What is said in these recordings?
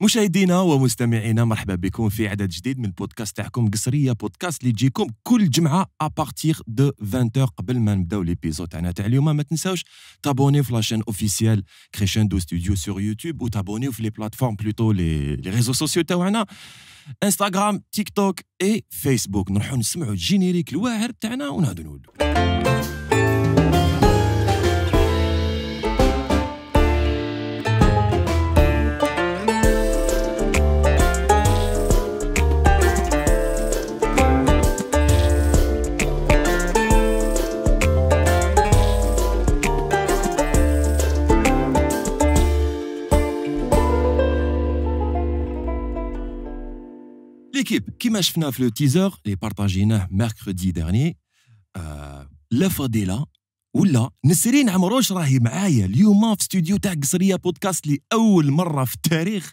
مشاهدينا ومستمعينا مرحبا بكم في عدد جديد من بودكاست تاعكم قصريه بودكاست اللي يجيكم كل جمعه ابارتيغ دو 20 قبل ما نبداو ليبيزود تاعنا تاع اليوم ما تنساوش تابوني في لاشين اوفيسيال كريشن دو ستوديو سور يوتيوب وتابوني في لي بلاتفورم بلوتو لي لي ريزو سوسيو تاعنا انستغرام تيك توك اي فيسبوك نروحو نسمعوا الجينيريك الواعر تاعنا ونعاودو نولو ليكيب كيما شفنا في لو تيزر اللي بارطاجيناه ميركردي ديرني لا فضيله ولا نسرين عمروش راهي معايا اليوم في ستوديو تاع قصريه بودكاست لاول مره في التاريخ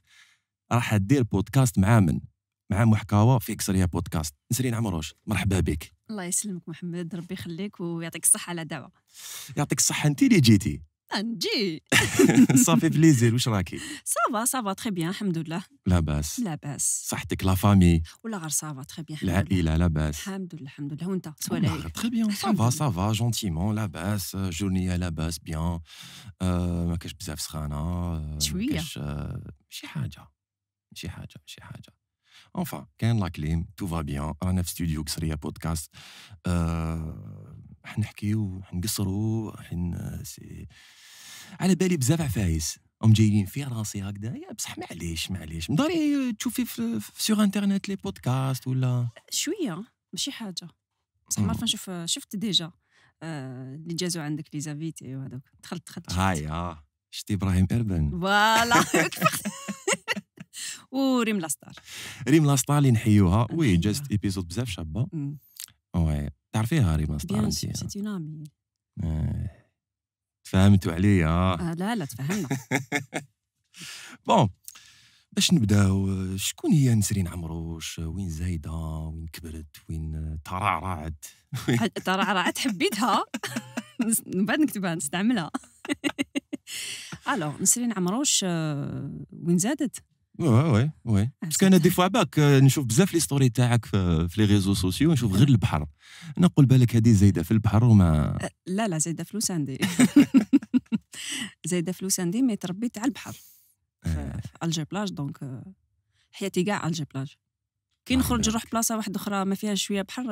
راح دير بودكاست مع من مع محكاوى في قصريه بودكاست نسرين عمروش مرحبا بك الله يسلمك محمد ربي يخليك ويعطيك الصحه على دعوه يعطيك الصحه انت اللي جيتي Anji. ça fait plaisir, واش راكي Ça va, ça va très bien, alhamdoulillah. La basse. La basse. صحتك la famille. ولا غير ça très bien. العائلة la basse. Alhamdoulillah, alhamdoulillah. وانت سوالي. Très bien, ça va, ça va, gentiment, la basse. Euh, journée à la basse, bien. ما كاش بزاف سخانة. شوية. شي حاجة. شي حاجة, شي حاجة. Enfin, quand la clim, tout va bien. Un studio qui serait podcast. Euh, حنحكيو حنقصرو حن سي على بالي بزاف عفايس هم جايين في راسي هكذا يا بصح معليش معليش من داري تشوفي في, في انترنت لي بودكاست ولا شويه ماشي حاجه بصح ما عرفه نشوف شفت ديجا آه، اللي جازوا عندك لي زافيتي إيه وهذوك دخلت دخلت هايا آه. شتي ابراهيم اربن فوالا وريم لاستار ريم لاستار اللي نحيوها وي جازت ايبيزود بزاف شابه وي تعرفيها ريما ستار يعني. إيه. تفهمتوا عليا آه، لا لا تفهمنا بون باش نبداو شكون هي نسرين عمروش وين زايده وين كبرت وين ترعرعت ترعرعت حبيتها من بعد نكتبها نستعملها الو نسرين عمروش آه، وين زادت وي وي وي بس كان دي فوا باك نشوف بزاف لي ستوري تاعك في لي ريزو سوسيو نشوف غير البحر نقول بالك هذه زايده في البحر وما لا لا زايده فلوس عندي زايده فلوس عندي مي تربيت على البحر في بلاج دونك حياتي كاع على بلاج كي نخرج نروح بلاصه واحده اخرى ما فيها شويه بحر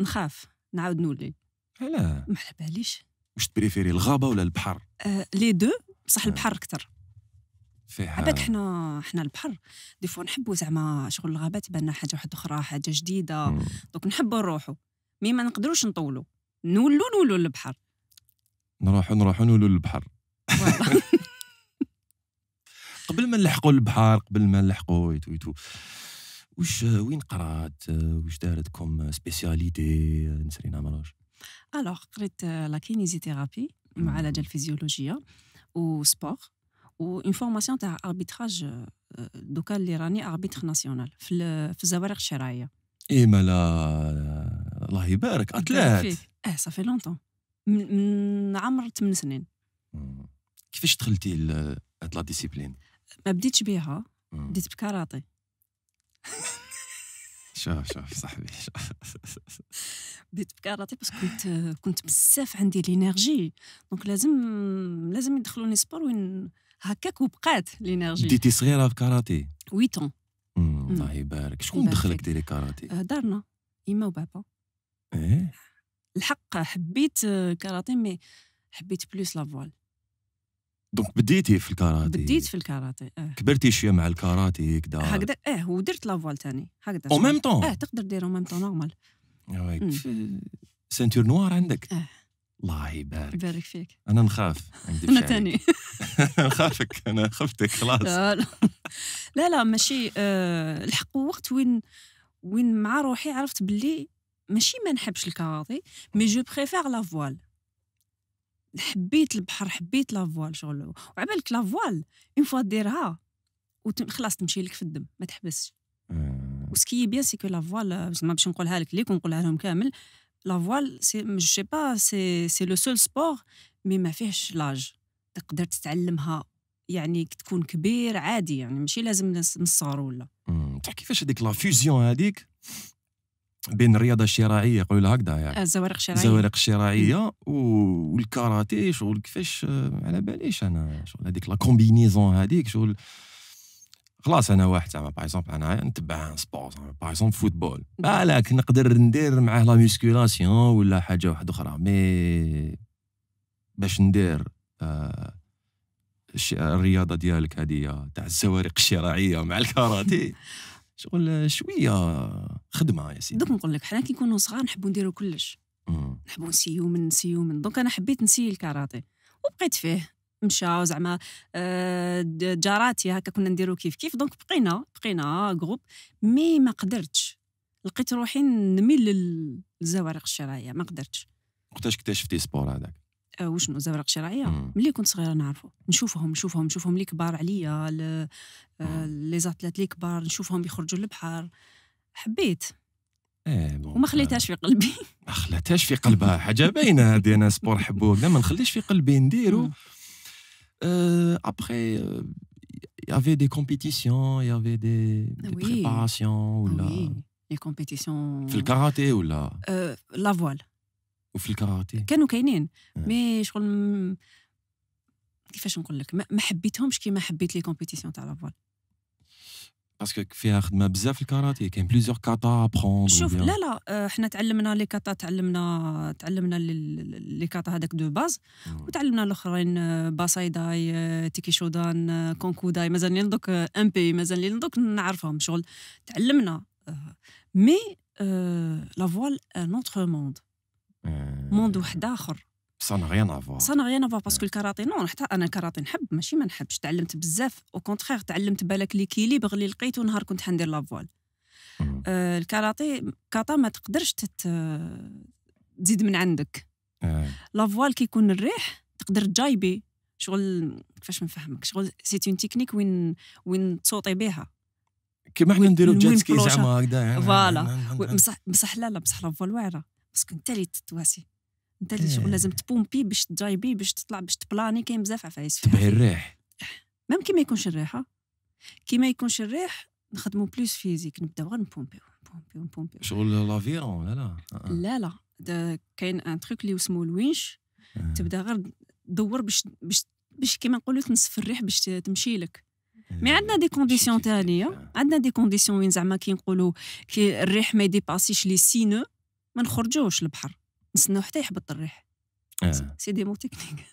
نخاف نعاود نولي لا ما على باليش واش تبريفيري الغابه ولا البحر لي دو بصح البحر اكثر فيها عباك حنا حنا البحر دي فوا نحبوا زعما شغل الغابات بالنا حاجه واحده اخرى حاجه جديده دونك دوك نحبوا نروحوا مي ما نقدروش نطولوا نولوا نولوا للبحر نروحوا نروحوا نولوا للبحر قبل ما نلحقوا البحر قبل ما نلحقوا يتو يتو واش وين قرات واش دارتكم سبيسياليتي نسرينا عمراش الوغ قريت لا كينيزيثيرابي المعالجه الفيزيولوجيه وسبور وان فورماسيون تاع اربيتراج دوكا اللي راني اربيتر ناسيونال في, في الزوارق الشرعيه اي مالا الله يبارك اتلات اه صافي لونتون من عمر 8 سنين كيفاش دخلتي لا ديسيبلين ما بديتش بيها بديت بكاراتي شوف شوف صاحبي بديت بكاراتي باسكو كنت كنت بزاف عندي لينيرجي دونك لازم لازم يدخلوني سبور وين هكاك وبقات لينيرجي بديتي صغيره في كاراتي 8 ans الله يبارك شكون دخلك ديري كاراتي آه، دارنا يما وبابا ايه الحق حبيت آه، كاراتي مي حبيت بلوس لافوال دونك بديتي في الكاراتي بديت في الكاراتي اه كبرتي شويه مع الكاراتي هكذا هكذا اه ودرت لافوال ثاني هكذا او ميم طون اه تقدر دير او ميم طون نورمال سانتور نوار عندك اه الله يبارك يبارك فيك انا نخاف انا تاني نخافك انا خفتك خلاص لا لا ماشي أه الحق وقت وين وين مع روحي عرفت باللي ماشي ما نحبش الكاراتي مي جو بريفير لا فوال حبيت البحر حبيت لا فوال شغل وعبالك لا فوال اون فوا ديرها وخلاص تمشي لك في الدم ما تحبسش آه. وسكي بيان سي كو لا فوال زعما باش نقولها لك ليك ونقولها لهم كامل لا فوال سي سي با سي سي لو سول سبور مي ما فيهش لاج تقدر تتعلمها يعني تكون كبير عادي يعني ماشي لازم من الصغر ولا تاع كيفاش هذيك لا فيوزيون هذيك بين الرياضه الشراعيه يقولوا لها هكذا يعني آه، الزوارق الشراعيه الزوارق الشراعيه والكاراتيه شغل كيفاش على باليش انا شغل هذيك لا كومبينيزون هذيك شغل خلاص انا واحد زعما باغ اكزومبل انا نتبع ان سبور زعما باغ اكزومبل فوتبول بالك نقدر ندير معاه لا ميسكولاسيون ولا حاجه واحده اخرى مي باش ندير آه الرياضه ديالك هذه تاع الزوارق الشراعيه مع الكاراتي شغل شويه خدمه يا سيدي دوك نقول لك حنا كي نكونوا صغار نحبوا نديروا كلش نحبوا نسيو من نسيو من دوك انا حبيت نسي الكاراتي وبقيت فيه مشى زعما آه، جاراتي هكا كنا نديرو كيف كيف دونك بقينا بقينا جروب مي ما قدرتش لقيت روحي نميل للزوارق الشرعيه ما قدرتش وقتاش اكتشفتي سبور هذاك آه، وشنو زوارق شرعيه ملي كنت صغيره نعرفه نشوفهم نشوفهم نشوفهم لي كبار عليا آه، لي زاتلات لي كبار نشوفهم يخرجوا للبحر حبيت ايه وما خليتهاش في قلبي ما خليتهاش في قلبها حاجه باينه هذه انا سبور حبوه لا ما نخليش في قلبي نديرو Euh, après, il euh, y avait des compétitions, il y avait des, des préparations. Ou là... Oui, les compétitions. Fait le karaté ou là euh, La voile. Ou fait le karaté كانوا كاينين hmm, je suis كيفاش نقول لك ما حبيتهمش كيما les compétitions كومبيتيسيون la voile. باسكو فيها خدمه بزاف الكاراتيه كاين بليزيور كاتا بروند شوف لا لا حنا تعلمنا لي كاتا تعلمنا تعلمنا لي كاتا هذاك دو باز وتعلمنا الاخرين باسايداي تيكي شودان كونكوداي مازال لين دوك ام بي مازال لين دوك نعرفهم شغل تعلمنا مي لا فوال ان نوتر موند موند واحد اخر Ça n'a افوار à voir. افوار باسكو الكاراتي نو حتى انا الكاراتي نحب ماشي ما نحبش تعلمت بزاف او كونترير تعلمت بالك ليكيليبر اللي لقيته نهار كنت حندير لافوال mm. آه، الكاراتي كاتا ما تقدرش تزيد من عندك لافوال كيكون الريح تقدر تجايبي شغل كيفاش نفهمك شغل سي اون تكنيك وين وين تصوتي بها كيما حنا نديرو جيت سكي زعما هكذا يعني فوالا بصح بصح لا لا بصح لافوال واعره باسكو انت اللي تتواسي انت اللي شغل إيه. لازم تبومبي باش تجايبي باش تطلع باش تبلاني كاين بزاف عفايس فيها تبهي الريح ميم كي ما يكونش الريحه كي ما يكونش الريح نخدمو بلوس فيزيك نبداو غير نبومبيو نبومبيو نبومبيو شغل لافيرون لا لا آه. لا لا كاين ان تخيك اللي اسمه الوينش آه. تبدا غير دور باش باش باش كيما نقولوا تنسف الريح باش تمشي لك إيه، مي عندنا دي كونديسيون ثانيه عندنا دي كونديسيون وين زعما كي نقولوا كي الريح ما يديباسيش لي سينو ما نخرجوش البحر نستناو حتى يحبط الريح آه. سي دي مو تكنيك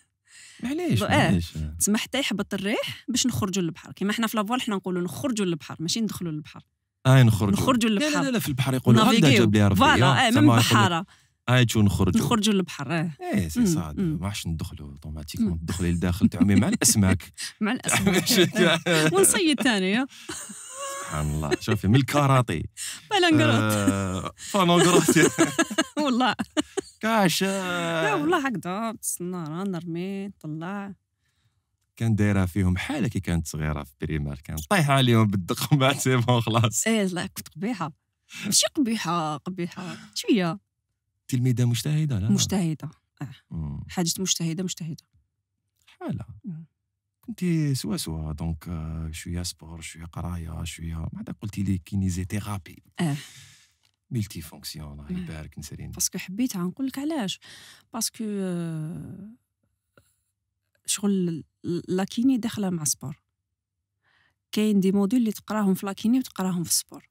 معليش معليش تسمى حتى يحبط الريح باش نخرجوا للبحر كيما حنا في لافوال حنا نقولوا نخرجوا للبحر ماشي ندخلوا للبحر اه نخرجوا نخرجوا للبحر لا لا لا في البحر يقولوا غدا جاب لي ربي فوالا اه من بحاره اي آه، تشو نخرجوا نخرجوا للبحر اه ايه سي صاد ما عادش ندخلوا اوتوماتيكمون تدخلي لداخل تعومي مع الاسماك مع الاسماك ونصيد ثاني آه. سبحان الله شوفي من الكاراتي بلنقرات آه، فانوغرات والله كاش آه. لا والله هكذا تسنى نرمي نطلع كان دايره فيهم حاله كي كانت صغيره في بريمار كان طايحه عليهم بالدقمات سي بون خلاص ايه لا كنت قبيحه ماشي قبيحه قبيحه شويه تلميذه مجتهده لا مجتهده اه حاجه مجتهده مجتهده حاله كنت سوا سوا دونك شويه سبور شويه قرايه شويه بعدا قلتي لي كينيزي ثيرابي اه ملتي فونكسيون الله يبارك نسرين باسكو حبيت نقول لك علاش باسكو آه، شغل لاكيني داخله مع سبور كاين دي موديل اللي تقراهم في لاكيني وتقراهم في سبور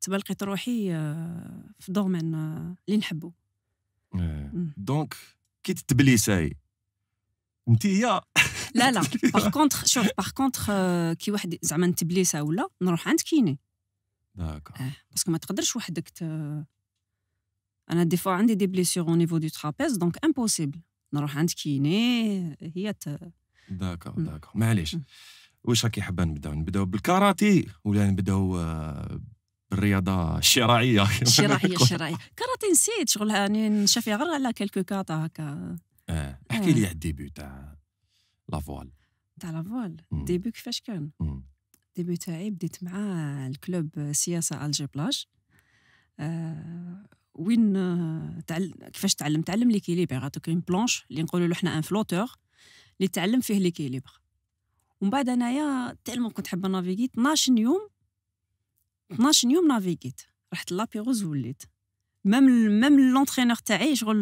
تبا لقيت روحي آه، في دومين آه، اللي نحبو دونك كي تتبليساي انت يا لا لا باغ كونتخ شوف باغ آه، كونتخ كي واحد زعما نتبليسه ولا نروح عند كيني داكور اه باسكو ما تقدرش وحدك ت... انا دي فوا عندي دي بليسيغ او نيفو دو ترابيز دونك امبوسيبل نروح عند كيني هي ت... داكور داكور معليش واش راكي حابه نبداو نبداو بالكاراتي ولا نبداو آه، الرياضه الشراعيه الشراعيه الشراعيه كاراتي نسيت شغل يعني نشافي غير على كالكو كاطا هكا اه احكي آه. لي على الديبي تاع لافوال تاع لافوال ديبي كيفاش كان ديبي تاعي بديت مع الكلوب سياسه الجي بلاج وين كيفاش تعلم تعلم ليكيليبر عطوك كاين بلونش اللي نقولوا له حنا ان فلوتور اللي تعلم فيه ليكيليبر ومن بعد انايا تالمون كنت حابه نافيغي 12 يوم 12 يوم نافيغيت رحت لابيروز وليت مام مام لونترينور تاعي شغل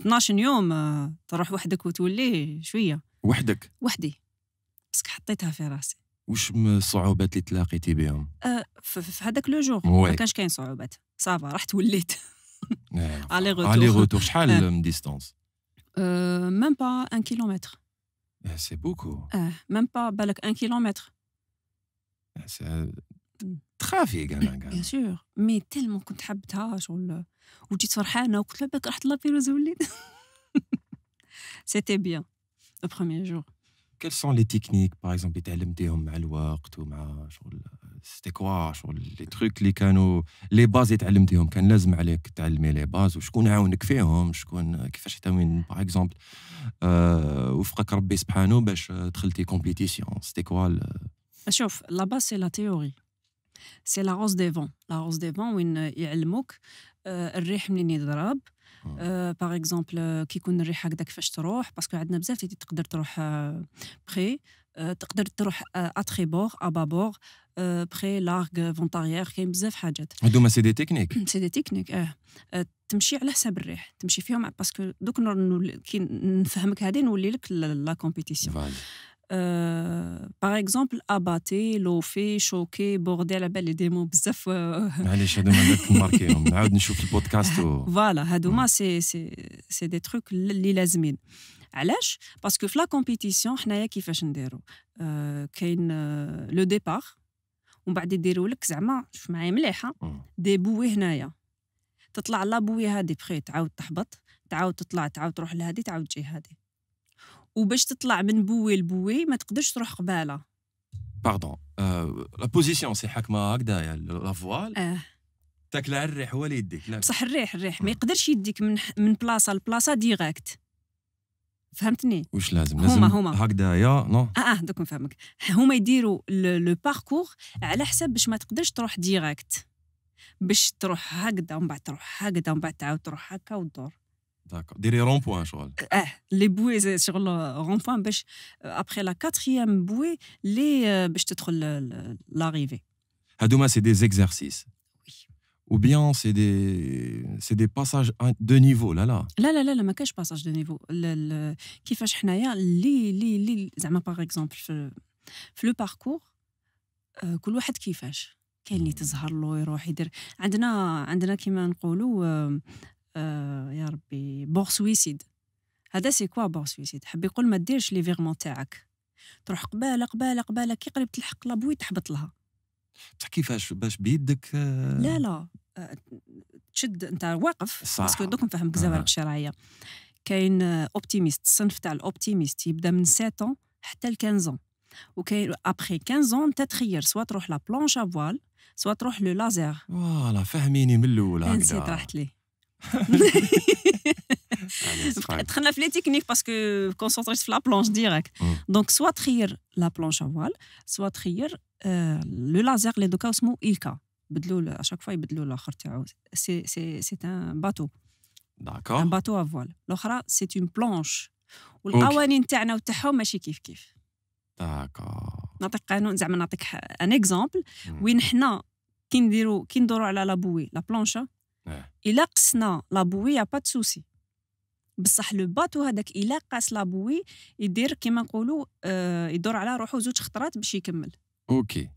12 يوم تروح وحدك وتولي شويه وحدك وحدي بس حطيتها في راسي وش الصعوبات اللي تلاقيتي بهم؟ أه، في هذاك لو جور ما كانش كاين صعوبات صافا رحت وليت الي غوتور الي غوتور شحال آه. من ديستونس؟ ميم با ان كيلومتر سي بوكو اه ميم با آه، بالك ان كيلومتر تخافي كاع كاع بيان سور مي تيلمون كنت حبتها شغل وجيت فرحانه وقلت لها بالك راح لا وليت سيتي بيان premier jour. Quelles sont les techniques, par exemple, c'était quoi les trucs, les canaux, les bases, كان لازم عليك تعلمي les bases, وشكون فيهم, شكون كيفاش par exemple, باش دخلتي compétition, c'était quoi la base c'est la théorie. C'est la rose des vents. La rose des vents, mouk, الريح منين يضرب, باغ اكزومبل آه، آه، كي يكون الريحه هكذا كيفاش تروح باسكو عندنا بزاف تقدر تروح بخي آه، تقدر تروح اتريبور ابابور بخي لارغ فونتاريير كاين بزاف حاجات هذوما سي دي تكنيك سي دي تكنيك اه تمشي على حساب الريح تمشي فيهم باسكو دوك كي نفهمك هذه نولي لك لا كومبيتيسيون باغ اكزومبل اباتي لوفي شوكي بوردي على بالي دي مو بزاف معليش هذوما عندكم ماركيهم نعاود نشوف البودكاست فوالا هذوما سي سي سي دي تروك اللي لازمين علاش باسكو في لا كومبيتيسيون حنايا كيفاش نديرو كاين لو ديبار ومن بعد يديروا لك زعما شوف معايا مليحه دي بوي هنايا تطلع لا بوي هادي بخي تعاود تحبط تعاود تطلع تعاود تروح لهادي تعاود تجي هادي وباش تطلع من بوي لبوي ما تقدرش تروح قباله باردون euh, آه. لا بوزيسيون سي حاكمه هكذايا لا فوال اه تاكلها الريح هو اللي يديك بصح الريح الريح ما آه. يقدرش يديك من من بلاصه لبلاصه ديريكت فهمتني واش لازم لازم هما هما هكذايا نو اه اه دوك نفهمك هما يديروا لو باركور على حساب باش ما تقدرش تروح ديريكت باش تروح هكذا ومن بعد تروح هكذا ومن بعد تعاود تروح هكا وتدور D'accord. Des ronds-points, je crois. Eh, les bouées sur le rond-point, ben, euh, après la quatrième bouée, les, euh, ben, te l'arrivée. Hadouma, c'est des exercices. Ou bien c'est des, c'est des passages de niveau, là, là. Là, là, là, là, ma cache passage de niveau. Qui fait hnaya, les, les, les, par exemple, le parcours, euh, كل واحد كيفاش كاين اللي hmm. تزهر له يروح يدير عندنا عندنا كيما نقولوا آه، يا ربي بور سويسيد هذا سي كوا بور سويسيد حب يقول ما ديرش لي فيغمون تاعك تروح قباله قباله قباله كي قريب تلحق لابوي تحبط لها بصح كيفاش باش بيدك آه. لا لا آه، تشد انت واقف باسكو دوك نفهمك زوارق شرعيه كاين اوبتيميست الصنف تاع الاوبتيميست يبدا من 7 حتى ل 15 وكاين ابخي 15 انت تخير سوا تروح لا بلونش افوال سوا تروح لو لازير فوالا فهميني من الاول هكذا نسيت راحت ليه les ah, technique parce que concentrer sur la planche direct. Mm. Donc, soit trier la planche à voile, soit trier euh, le laser, les deux cas, À chaque c'est un bateau. D'accord. Un bateau à voile. L'autre, c'est une planche. D'accord. nous, avons ماشي كيف كيف اه. الا قصنا لابوي يا با سوسي بصح لو باتو هذاك الا قاس لابوي يدير كيما نقولوا آه يدور على روحو زوج خطرات باش يكمل اوكي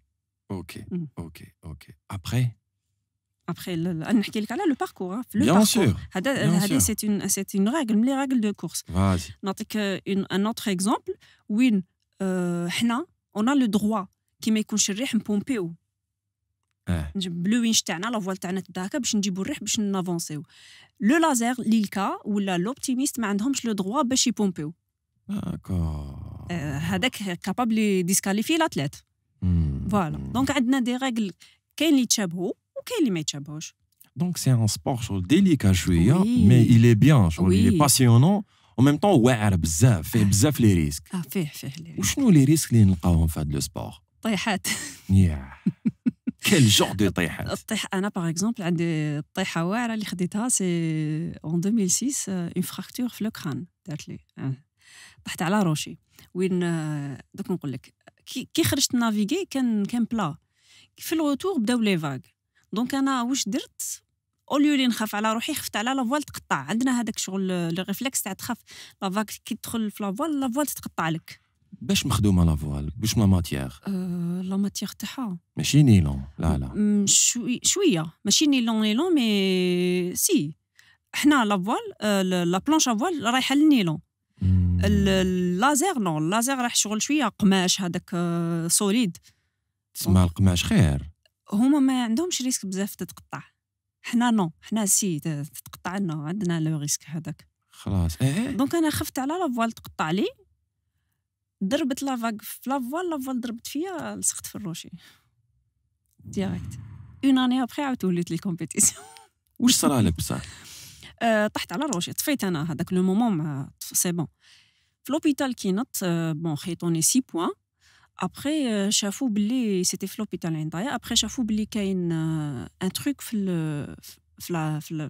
اوكي اوكي اوكي ابخي ابخي نحكي لك على لو باركور في لو باركور هذا هذه سي اون سي اون راجل ملي راجل دو كورس نعطيك ان اوتر اكزومبل وين حنا اون لو دووا كي ما يكونش الريح نبومبيو آه. نجيب لو وينش تاعنا لا فوال تاعنا تبدا هكا باش نجيبو الريح باش نافونسيو لو لازير ليلكا ولا لوبتيميست ما عندهمش لو دغوا باش يبومبيو داكور آه، هذاك كابابل ديسكاليفي لاتليت فوالا دونك عندنا دي ريغل كاين اللي تشابهو وكاين اللي ما يتشابهوش دونك سي ان سبور شغل ديليكا شويه مي لي بيان شغل الي باسيونون او ميم طون واعر بزاف فيه بزاف لي ريسك اه فيه فيه لي ريسك وشنو لي ريسك اللي نلقاوهم في هذا لو سبور طيحات ياه كل جور دو طيحات الطيح انا باغ اكزومبل عندي طيحه واعره اللي خديتها سي اون 2006 اون فراكتور في لو كران دارت لي آه. طحت على روشي وين آه، دوك نقول لك كي خرجت نافيغي كان كان بلا في الغوتور بداو لي فاغ دونك انا واش درت اوليو اللي نخاف على روحي خفت على لافوال تقطع عندنا هذاك شغل لو آه، ريفلكس تاع تخاف لافاك كي تدخل في لافوال لافوال تتقطع لك باش مخدومه لا فوال باش ما ماتيير أه لا ماتيير تاعها ماشي نيلون لا لا شوي شويه ماشي نيلون نيلون مي سي حنا لا فوال أه، لا بلانش افوال رايحه للنيلون اللازير نو اللازير راح شغل شويه قماش هذاك أه، سوليد تسمى القماش خير هما ما عندهمش ريسك بزاف تتقطع حنا نو حنا سي تتقطع لنا عندنا لو ريسك هذاك خلاص إيه،, إيه. دونك انا خفت على لا فوال تقطع لي ضربت لافاك في لافوال لافوال ضربت فيا لصقت في الروشي ديريكت اون اني ابخي عاود وليت لي كومبيتيسيون واش صرا لك بصح؟ آه، طحت على روشي طفيت انا هذاك لو مومون مع سي بون في لوبيتال كي نط بون خيطوني سي بوان ابخي شافو باللي سيتي في لوبيتال عندايا ابخي شافو باللي كاين ان آه، تروك في في في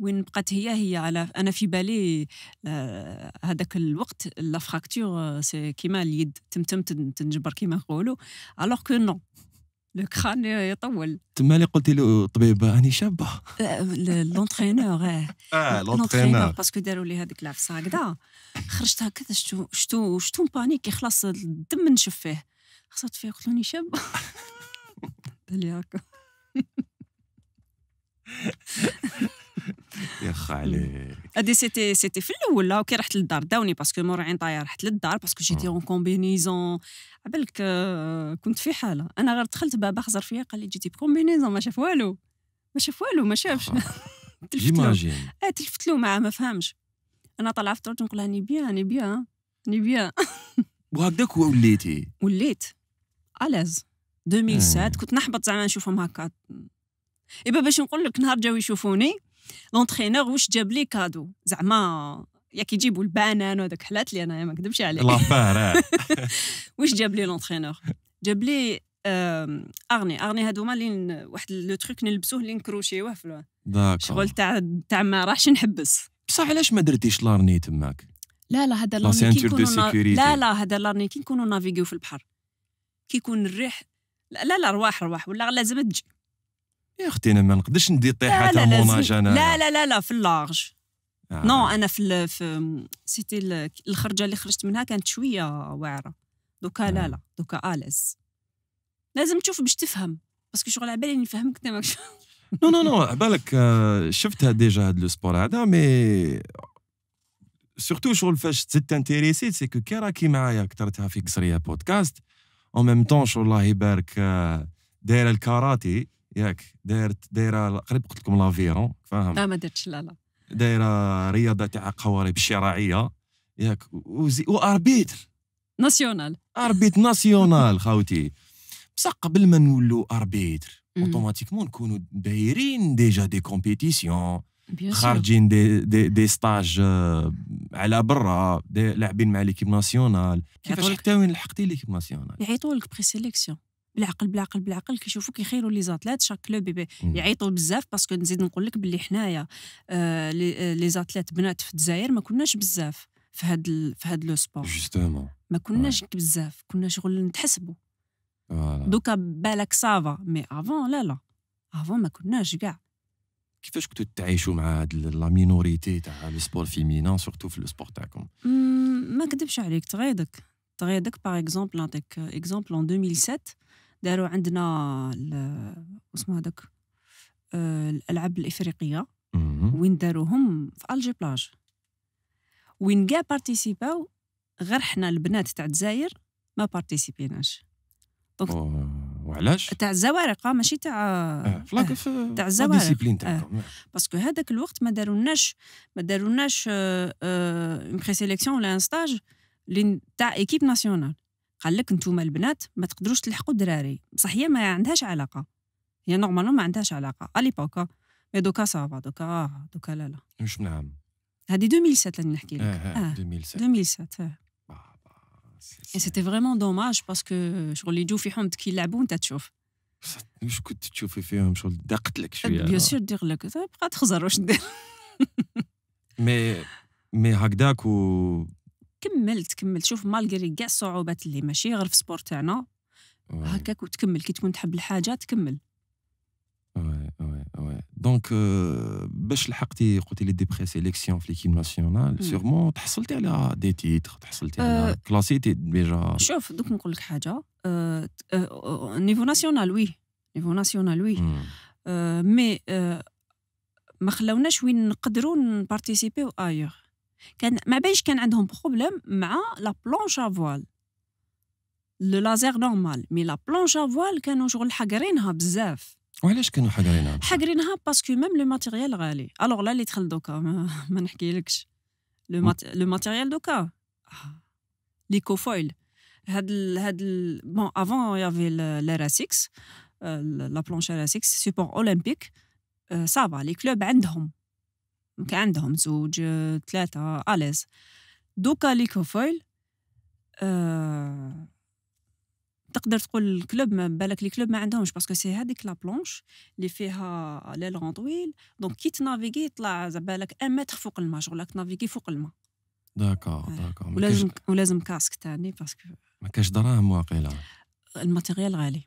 وين بقات هي هي على انا في بالي آه، هذاك الوقت لا فراكتور آه، سي كيما اليد تمتم تنجبر كيما نقولوا الوغ كو نو لو كران يطول تما اللي قلتي له طبيب راني شابه لونترينور اه لونترينور باسكو آه، داروا لي هذيك العفسه هكذا خرجت هكذا شتو شتو شتو بانيك خلاص الدم نشف فيه خسرت فيه قلت راني شابه لي هكا يا خا عليك هادي سيتي سيتي في الاول لا كي رحت للدار داوني باسكو مور عين طاير رحت للدار باسكو جيتي اون آه. كومبينيزون عبالك آه، كنت في حاله انا غير دخلت بابا خزر فيا قال لي جيتي بكومبينيزون ما شاف والو ما شاف والو ما شافش جيماجين اه تلفت له معاه ما فهمش انا طالعه في الدرج نقول لها ني بيان ني بيان ني بيان وهكذاك وليتي وليت الاز آه. 2007 كنت نحبط زعما نشوفهم هكا ايبا باش نقول لك نهار جاو يشوفوني لونترينور واش جاب لي كادو زعما يا كيجيبوا البانان وهذوك حلات لي انا ما نكذبش عليك لافار واش جاب لي لونترينور جاب لي ارني ارني هادوما اللي واحد لو تروك نلبسوه اللي نكروشيوه في شغل تاع تاع ما راحش نحبس بصح علاش ما درتيش لارني تماك لا لا هذا لارني كي نكونوا لا لا هذا لارني كي نكونوا نافيغيو في البحر كي يكون الريح لا لا, لا رواح رواح ولا لازم تجي يا اختي انا ما نقدرش ندير طيحه تاع موناج انا لا لا لا لا في اللارج آه. نو انا في في سيتي الخرجه اللي خرجت منها كانت شويه واعره دوكا آه. لا لا دوكا اليز لازم تشوف باش تفهم باسكو شغل على بالي نفهمك انت ماكش نو نو نو بالك آه، شفتها ديجا هاد لو سبور هذا مي سورتو شغل فاش زدت انتيريسي سي كو كي راكي معايا كثرتها في قصريه بودكاست اون ميم طون شغل الله يبارك آه، دايره الكاراتي ياك دارت دايره قريب قلت لكم لافيرون فاهم لا ما درتش لا لا دايره رياضه تاع قوارب شراعيه ياك وزي واربيتر ناسيونال اربيت ناسيونال خاوتي بصح قبل ما نولو اربيتر اوتوماتيكمون نكونوا دايرين ديجا دي كومبيتيسيون خارجين دي دي, دي ستاج آه، على برا لاعبين مع ليكيب ناسيونال كيفاش حتى وين لحقتي ليكيب ناسيونال يعيطوا لك بري سيليكسيون بالعقل بالعقل بالعقل كيشوفوا كيخيروا لي زاتليت شاك كلوب يعيطوا بزاف باسكو نزيد نقول لك باللي حنايا آه، لي آه، زاتليت بنات في الجزائر ما كناش بزاف في هاد ال... في هاد لو سبور جوستومون ما كناش بزاف كنا شغل نتحسبوا دوكا بالك سافا مي افون لا لا افون ما كناش كاع كيفاش كنتو تعيشوا مع هاد لا مينوريتي تاع لو سبور فيمينا سورتو في لو سبور تاعكم ما كدبش عليك تغيضك تغيضك باغ اكزومبل نعطيك اكزومبل اون 2007 داروا عندنا اسمه هذاك آه، الالعاب الافريقيه وين داروهم في الجي بلاج وين كاع بارتيسيباو غير حنا البنات تاع الجزائر ما بارتيسيبيناش دونك وعلاش تاع الزوارق ماشي تاع آه، تاع الزوارق باسكو آه. هذاك الوقت ما دارولناش ما دارولناش اون سيليكسيون ولا ان ستاج تاع ايكيب ناسيونال قال لك نتوما البنات ما تقدروش تلحقوا الدراري بصح هي ما عندهاش علاقه هي نورمالمون ما عندهاش علاقه اليبوكا مي دوكا سافا دوكا آه دوكا لا لا مش من عام هذه 2007 اللي نحكي لك اه 2007 2007 سيتي فريمون دوماج باسكو شغل يجوا في حمد كي يلعبوا وانت تشوف مش كنت تشوفي فيهم شغل دقت لك شويه بيان آه، سور دير لك طيب، بقات تخزر واش دير مي مي هكذاك و كملت كملت شوف مالغري كاع الصعوبات اللي ماشي غير في السبور تاعنا هكاك وتكمل كي تكون تحب الحاجه تكمل دونك آه، باش لحقتي قلتي لي ديبري سيليكسيون في ليكيب ناسيونال سيغمون تحصلتي على دي تيتر تحصلتي آه، على كلاسيتي ديجا شوف دوك نقول لك حاجه نيفو ناسيونال وي نيفو ناسيونال وي مي ما خلاوناش وين نقدروا نبارتيسيبيو ايوغ كان ما باينش كان عندهم بروبليم مع لا بلونش افوال لو لازير نورمال مي لا بلونش افوال كانوا شغل حقرينها بزاف وعلاش كانوا حقرينها حقرينها باسكو ميم لو ماتيريال غالي الوغ لا اللي دخل دوكا ما, ما نحكيلكش لو ماتيريال دوكا لي كوفويل هاد ال... هاد ال... بون افون يافي اكس لا بلونش اس اكس سيبور اولمبيك سافا لي كلوب عندهم كان عندهم زوج آه، ثلاثة أليز دوكا لي كوفويل أه تقدر تقول الكلوب ما بالك لي كلوب ما عندهمش باسكو سي هذيك لا بلونش اللي فيها لي طويل دونك كي تنافيغي طلع بالك ان متر فوق الماء شغل تنافيغي فوق الماء داكور آه، داكور ولازم كاش... ولازم كاسك تاني باسكو ما كاش دراهم واقيلا الماتيريال غالي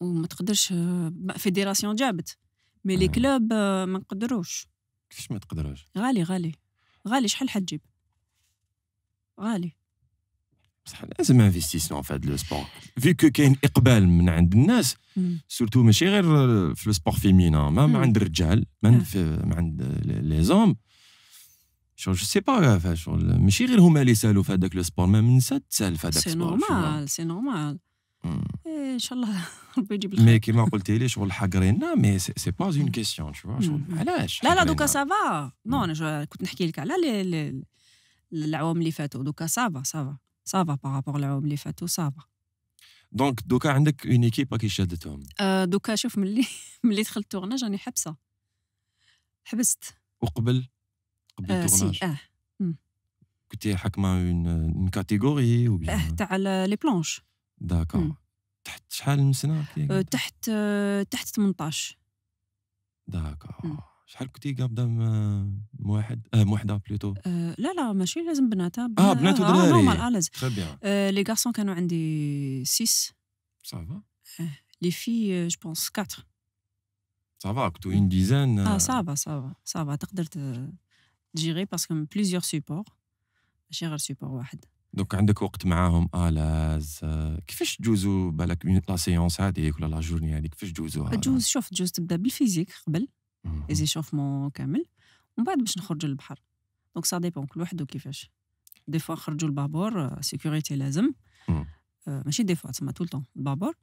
وما تقدرش آه، فيديراسيون جابت مي لي إيه. كلوب ما نقدروش كيفاش ما تقدروش غالي غالي غالي شحال حتجيب غالي بصح لازم انفستيسمون في هذا لو سبور في كو كاين اقبال من عند الناس سورتو ماشي غير في لو سبور فيمينا ما, عند الرجال ما آه. عند عند لي زوم شغل جو سي با شغل ماشي غير هما اللي سالوا في هذاك لو سبور ما من نسى تسال في هذاك السبور سي نورمال سي نورمال ان شاء الله ربي يجيب الخير مي كيما قلتي لي شغل حقرينا مي سي با اون كيسيون شو علاش لا لا دوكا سافا نو انا كنت نحكي لك على العوام اللي فاتوا دوكا سافا سافا سافا بارابور العوام اللي فاتوا سافا دونك دوكا عندك اون ايكيب كي شادتهم دوكا شوف ملي ملي دخلت تورناج راني حبسه حبست وقبل قبل التورناج اه كنتي حاكمه اون كاتيجوري اه تاع لي بلونش داكا تحت شحال من سنه أه، تحت أه، تحت 18 داكا شحال كنتي قابضه واحد اه وحده بلوتو آه لا لا ماشي لازم بنات آه، بنا... اه بنات ودراري اه نورمال اه لازم آه لي غارسون كانوا عندي 6 صافا آه. لي في جو بونس 4 صافا كنتو اون ديزان اه صافا صافا صافا تقدر تجيري باسكو بليزيور سيبور ماشي غير سيبور واحد دوك عندك وقت معاهم الاز آه، كيفاش تجوزوا بالك لا سيونس هذيك ولا لا جورني هذيك كيفاش تجوزوها تجوز شوف تجوز تبدا بالفيزيك قبل ليزيشوفمون كامل ومن بعد باش نخرجوا للبحر دونك سا ديبون كل وحده كيفاش دي فوا خرجوا البابور سيكوريتي لازم آه، ماشي دي فوا تسمى طول طون البابور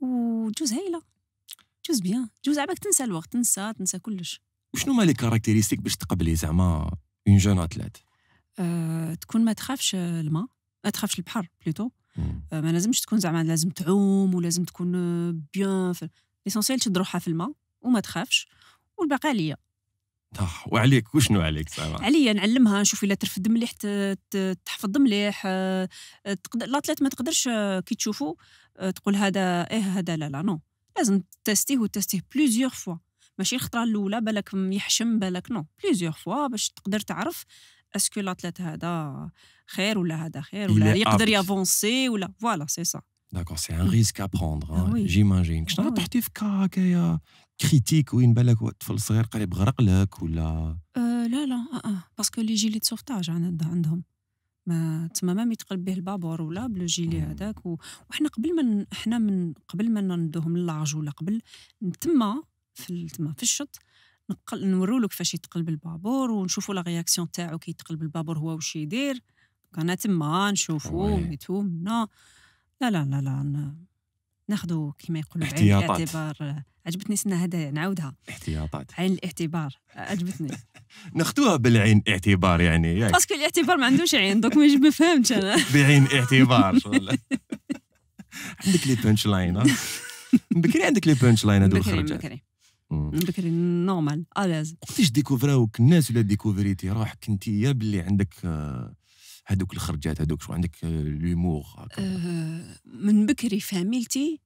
وتجوز هايله تجوز بيان تجوز عباك تنسى الوقت تنسى تنسى كلش وشنو ما لي كاركتيريستيك باش تقبلي زعما اون جون اتليت آه، تكون ما تخافش الماء ما تخافش البحر بلوتو آه، ما لازمش تكون زعما لازم تعوم ولازم تكون بيان ليسونسيال تشد روحها في الماء وما تخافش والباقي عليا وعليك وشنو عليك زعما عليا نعلمها نشوف الا ترفد مليح تحفظ مليح آه، تقدر لاتليت ما تقدرش كي تشوفو تقول هذا ايه هذا لا لا نو لازم تستيه وتستيه بليزيوغ فوا ماشي الخطره الاولى بالك يحشم بالك نو بليزيوغ فوا باش تقدر تعرف اسكو لاتليت هذا خير ولا هذا خير ولا يقدر يافونسي ولا فوالا سي سا داكور سي ان ريسك ا بروندر جيماجين شنو طحتي في كا هكايا كريتيك وين بالك الطفل الصغير قريب غرق لك ولا لا لا اه باسكو لي جيلي تسوفتاج عندهم ما تما ما يتقلب به البابور ولا بلو جيلي هذاك وحنا قبل ما حنا من قبل ما ندوهم للعج ولا قبل تما في تما في الشط نورولو كيفاش يتقلب البابور ونشوفوا لا رياكسيون تاعو كي يتقلب البابور هو واش يدير كان تما نشوفو ميتو منا لا لا لا لا ناخذوا كيما يقولوا عين الاعتبار عجبتني سنة هذا نعاودها احتياطات عين الاعتبار عجبتني ناخذوها بالعين اعتبار يعني باسكو الاعتبار ما عندوش عين دوك ما فهمتش انا بعين اعتبار عندك لي بانش لاين بكري عندك لي بانش لاين هذو خرجت بكري نورمال الاز وقتاش ديكوفراوك الناس ولا ديكوفريتي روحك انت يا باللي عندك هذوك آه، الخرجات هذوك شو عندك آه، ليمور أه من بكري فاميلتي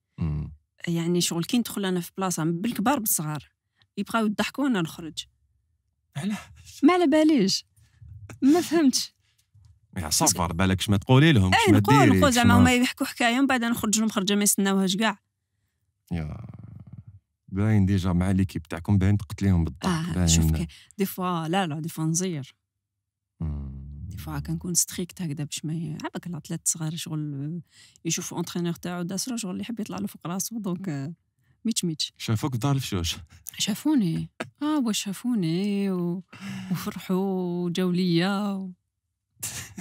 يعني شغل كي ندخل انا في بلاصه بالكبار بالصغار يبقاو يضحكوا وانا نخرج علاش ما على باليش ما فهمتش يا صبر بالك ما تقولي لهم إيه، ما ديري نقول نقول زعما هما يحكوا حكايه ومن بعد نخرج لهم خرجه ما يستناوهاش كاع باين ديجا مع ليكيب تاعكم باين تقتليهم بالضحك بالضبط آه شوف دي فوا لا لا دي فوا نزير دي فوا كنكون ستريكت هكذا باش ما عباك العطلات الصغار شغل آه، يشوف اونترينور تاعو داسر شغل يحب يطلع له فوق راسو دونك آه، ميتش ميتش شافوك بدار الفشوش شافوني اه واش شافوني و... وفرحوا وجاو ليا و...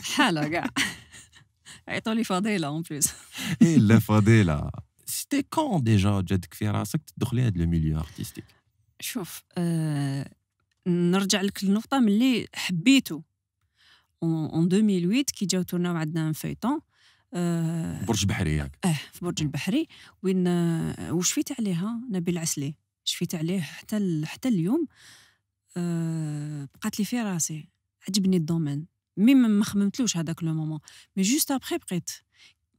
حاله كاع عيطوا لي فضيله اون بليس لا فضيله تي كون ديجا جاتك في راسك تدخلي هذا ميليو ارتستيك شوف آه، نرجع لك النقطه ملي حبيته اون 2008 كي جاو تورناو عندنا فيتون آه، برج بحري ياك اه في برج البحري وين آه، وشفيت عليها نبيل عسلي شفيت عليه حتى حتى اليوم بقات لي في راسي عجبني الدومين مي ما خممتلوش هذاك لو مومون مي جوست ابخي بقيت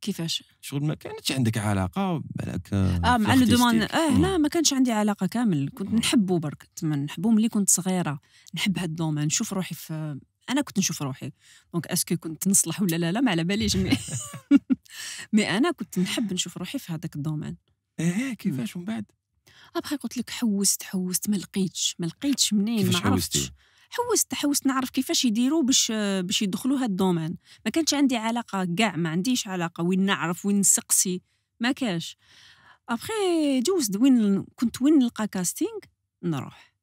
كيفاش؟ شغل ما كانتش عندك علاقه بالك اه, آه، مع لو دومان اه لا ما كانش عندي علاقه كامل كنت نحبو برك تما نحبو ملي كنت صغيره نحب هاد الدومان نشوف روحي في انا كنت نشوف روحي دونك اسكو كنت نصلح ولا لا لا ما على باليش مي مي انا كنت نحب نشوف روحي في هذاك الدومان ايه, إيه، كيفاش ومن بعد ابخي قلت لك حوست حوست ما لقيتش ما لقيتش منين ما عرفتش حوست حوست نعرف كيفاش يديروا باش باش يدخلوا هاد الدومين ما كانتش عندي علاقه كاع ما عنديش علاقه وين نعرف وين نسقسي ما كاش ابخي جوزت وين كنت وين نلقى كاستينغ نروح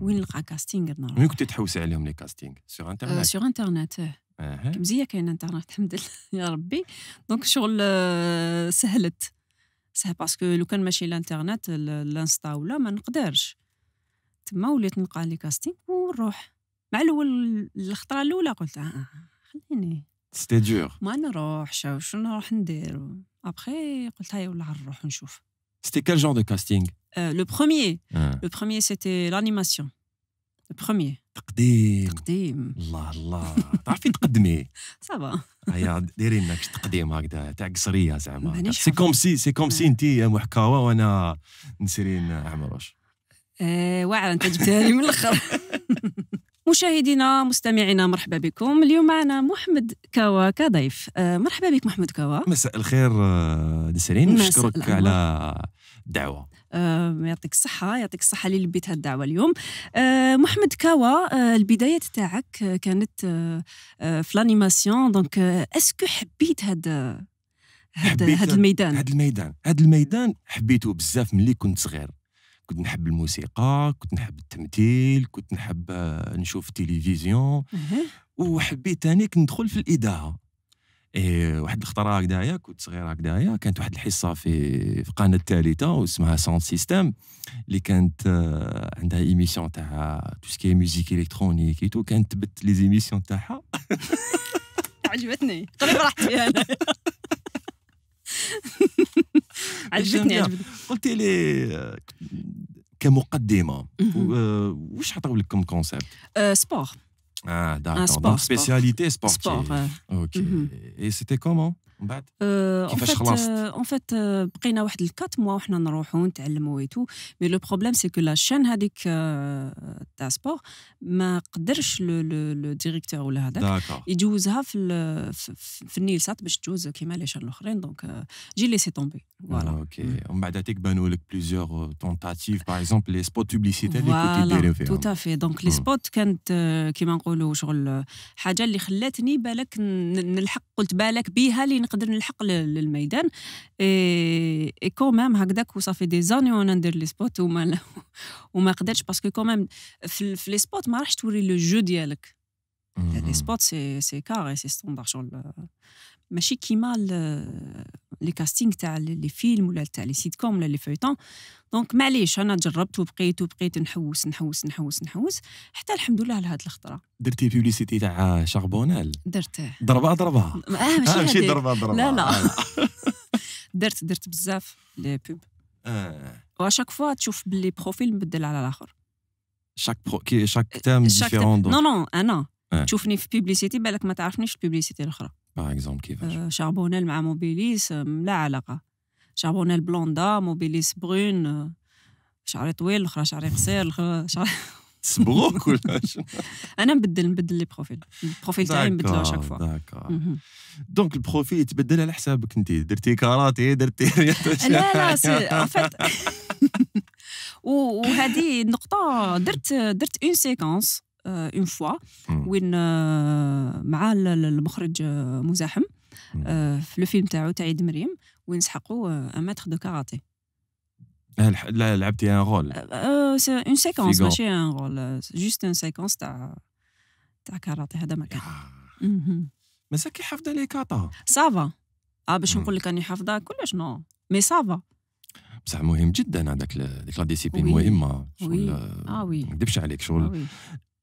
وين نلقى كاستينغ نروح وين كنت تحوسي عليهم لي كاستينغ سيغ انترنت سيغ انترنت اه مزيه كاين انترنت الحمد لله يا ربي دونك شغل سهلت صح باسكو لو كان ماشي الانترنت الانستا ولا ما نقدرش تما وليت نلقى لي كاستينغ ونروح مع الاول الخطره الاولى قلت اه, آه، خليني سيتي دور ما نروح شنو نروح ندير ابخي قلت هاي والله نروح نشوف سيتي كال جون دو كاستينغ لو بروميي لو بروميي سيتي لانيماسيون لو بروميي تقديم تقديم الله الله تعرفي تقدمي سافا هيا ديري لنا كش تقديم هكذا تاع قصريه زعما سي كوم سي سي كوم سي انت محكاوه وانا نسيري نعمروش آه، واعر انت جبتها لي من الاخر مشاهدينا مستمعينا مرحبا بكم اليوم معنا محمد كوا كضيف آه، مرحبا بك محمد كوا مساء الخير نسرين آه، نشكرك على الدعوه يعطيك الصحة يعطيك الصحة اللي لبيت هالدعوة اليوم محمد كاوا البداية تاعك كانت في لانيماسيون دونك اسكو حبيت هاد هاد, هاد الميدان هاد الميدان هاد الميدان حبيته بزاف ملي كنت صغير كنت نحب الموسيقى كنت نحب التمثيل كنت نحب آه، نشوف التلفزيون وحبيت تاني ندخل في الإذاعة واحد الخطرة هكذايا كنت صغير هكذايا كانت واحد الحصة في في قناة الثالثة واسمها ساوند سيستم اللي كانت آه، عندها ايميسيون تاع تو سكي ميوزيك الكترونيك تو كانت تبت لي زيميسيون تاعها عجبتني قريب راحت فيها Allez, je vais te dire. Au télé, comme au cadre, où est-ce que tu comme concept euh, Sport. Ah, d'accord. Spécialité sportif. Sport. Ok. Mhm. Et c'était comment من بعد آه، كيفاش خلصت آه، اون فيت آه، بقينا واحد الكات موا وحنا نروحو نتعلمو ايتو مي لو بروبليم سي كو لا شان هذيك تاع سبور ما قدرش لو ديريكتور ولا هذاك يجوزها في في سات باش تجوز كيما لي شان الاخرين دونك جي لي سي تومبي فوالا اوكي ومن بعد هذيك بانوا لك بليزيور تونتاتيف باغ اكزومبل لي سبوت بوبليسيتي اللي كنتي دايرين فيهم تو تافي دونك لي سبوت كانت كيما نقولوا شغل حاجه اللي خلاتني بالك نلحق قلت بالك بيها اللي نقدر نلحق للميدان اي, اي كومام هكذاك وصافي دي زاني وانا ندير لي سبوت وما وما قدرتش باسكو كومام في, في لي سبوت ما راحش توري لو جو ديالك لي سبوت سي سي كاري سي ستوندار شغل ماشي كيما لي كاستينغ تاع لي فيلم ولا تاع لي سيت كوم ولا لي فيتون دونك معليش انا جربت وبقيت وبقيت نحوس نحوس نحوس نحوس حتى الحمد لله على هذه الخطره درتي بيبليسيتي تاع شاربونال درته ضربه ضربه اه ماشي آه، ماشي ضربه ضربه لا لا آه. درت درت بزاف لي بوب آه. واشاك فوا تشوف بلي بروفيل مبدل على الاخر شاك برو كي شاك تام ديفيرون دونك نو نو انا آه. تشوفني في بيبليسيتي بالك ما تعرفنيش البيبليسيتي الاخرى باغ اكزومبل كيفاش آه شاربونيل مع موبيليس آه، لا علاقه شاربونيل بلوندا موبيليس برون شعري طويل الاخرى شعري قصير شعري صبغوك ولا انا نبدل نبدل لي بروفيل البروفيل تاعي نبدلو شاك فوا دونك البروفيل يتبدل على حسابك انت درتي كاراتي درتي لا لا فات وهذه النقطه درت درت اون سيكونس اون آه، فوا وين آه، مع المخرج آه، مزاحم في لو فيلم تاعو تاع عيد مريم وين سحقوا ان ماتر دو كاراتي لا لعبتي ان رول اون سيكونس ماشي ان رول جوست ان سيكونس تاع تاع كاراتي هذا ما كان مازال كي حافظه لي كاتا سافا اه ah، باش نقول لك راني حافظه كلش نو مي سافا بصح مهم جدا هذاك ديك لا ديسيبلين مهمه شغل اه وي ah ما نكذبش عليك شغل ah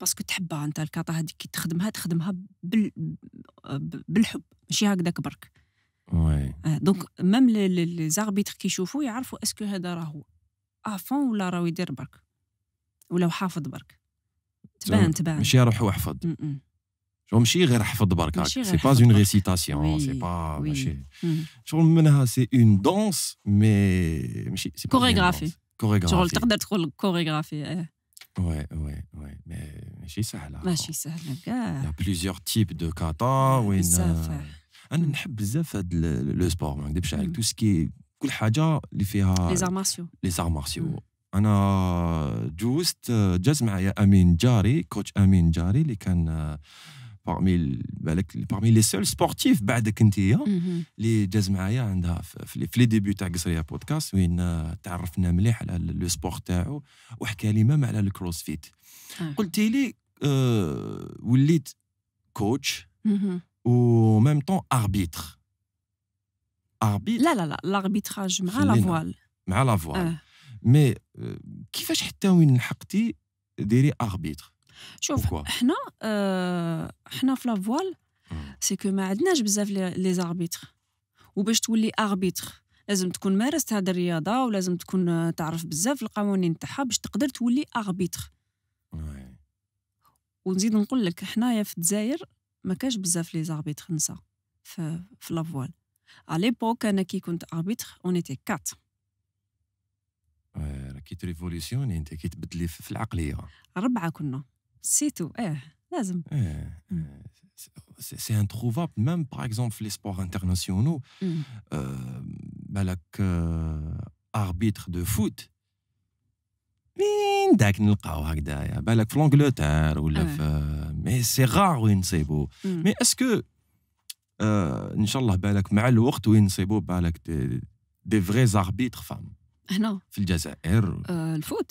باسكو تحبها انت الكاطا هذيك كي تخدمها تخدمها بال... بالحب ماشي هكذاك برك وي آه، دونك ميم لي زاربيتر كيشوفوا يعرفوا اسكو هذا راهو افون ولا راهو يدير برك ولا حافظ برك تبان تبان ماشي روح وحفظ شغل ماشي غير حفظ برك سي با اون ريسيتاسيون سي با ماشي شغل منها سي اون دونس مي ماشي كوريغرافي كوريغرافي شغل تقدر تقول كوريغرافي Ouais, ouais, ouais. Mais ماشي سهلة. ماشي سهلة كاع. بليزيور تيب دو كاتا وين بزاف. انا نحب بزاف هاد لو سبور ما نكذبش عليك تو سكي كل حاجة اللي فيها لي مارسيو انا جوست جاز معايا امين جاري كوتش امين جاري اللي كان بارمي بالك بارمي لي سول سبورتيف بعدك انت اللي جاز معايا عندها في لي ديبي تاع قصريه بودكاست وين آه، تعرفنا مليح على لو سبور تاعو وحكى لي مام على الكروس فيت آه. قلت لي آه، وليت كوتش وميم طون اربيتر اربيتر لا لا لا لاربيتراج مع لا فوال مع لا فوال مي كيفاش حتى وين لحقتي ديري اربيتر شوف حنا آه حنا في لافوال سي كو ما عندناش بزاف لي زاربيتر وباش تولي اربيتر لازم تكون مارست هذه الرياضه ولازم تكون آه، تعرف بزاف القوانين تاعها باش تقدر تولي اربيتر ونزيد نقول لك حنايا في الجزائر ما كاش بزاف لي زاربيتر نسا في, في لافوال على ليبوك انا كي كنت اربيتر اون ايتي كات كي تريفوليسيوني انت كي تبدلي في العقليه اربعه كنا C'est tout eh, eh, eh c'est un trouvable même par exemple les sports internationaux mm. euh ben la euh, arbitre de foot ben d'agneu le trouve hكذا ya balek ou la mais c'est rare ou il mm. mais est-ce que euh inchallah balek avec le temps ou il en des vrais arbitres femmes. ah non fil dzayer euh, le foot